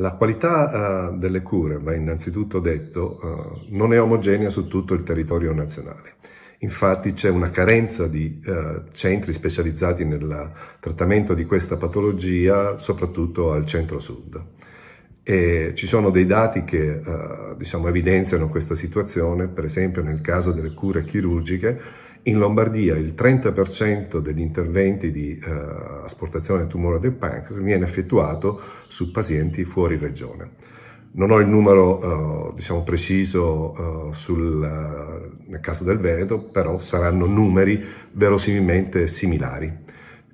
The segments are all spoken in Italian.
La qualità eh, delle cure, va innanzitutto detto, eh, non è omogenea su tutto il territorio nazionale. Infatti c'è una carenza di eh, centri specializzati nel trattamento di questa patologia, soprattutto al centro-sud. E ci sono dei dati che eh, diciamo, evidenziano questa situazione, per esempio nel caso delle cure chirurgiche, in Lombardia il 30% degli interventi di eh, asportazione del tumore del pancreas viene effettuato su pazienti fuori regione. Non ho il numero eh, diciamo preciso eh, sul, eh, nel caso del Veneto, però saranno numeri verosimilmente similari.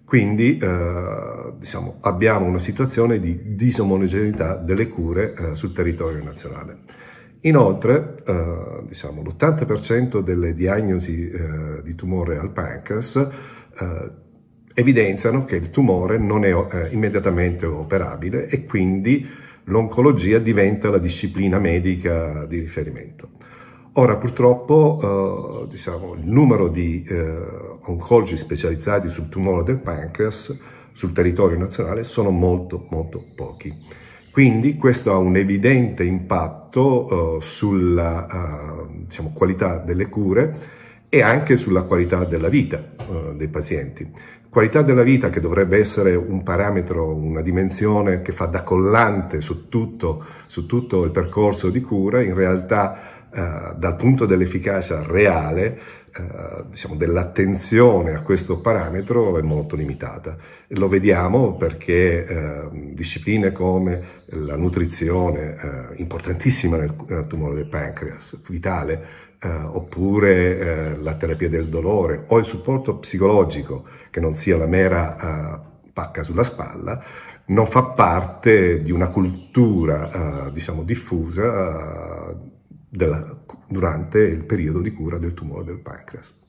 Quindi eh, diciamo, abbiamo una situazione di disomogeneità delle cure eh, sul territorio nazionale. Inoltre, eh, diciamo, l'80% delle diagnosi eh, di tumore al pancreas eh, evidenziano che il tumore non è eh, immediatamente operabile e quindi l'oncologia diventa la disciplina medica di riferimento. Ora purtroppo eh, diciamo, il numero di eh, oncologi specializzati sul tumore del pancreas sul territorio nazionale sono molto molto pochi. Quindi questo ha un evidente impatto eh, sulla eh, diciamo, qualità delle cure e anche sulla qualità della vita eh, dei pazienti. Qualità della vita che dovrebbe essere un parametro, una dimensione che fa da collante su tutto, su tutto il percorso di cura, in realtà eh, dal punto dell'efficacia reale, eh, diciamo, dell'attenzione a questo parametro è molto limitata. lo vediamo perché eh, discipline come la nutrizione, eh, importantissima nel, nel tumore del pancreas, vitale, eh, oppure eh, la terapia del dolore o il supporto psicologico che non sia la mera eh, pacca sulla spalla, non fa parte di una cultura eh, diciamo diffusa della, durante il periodo di cura del tumore del pancreas.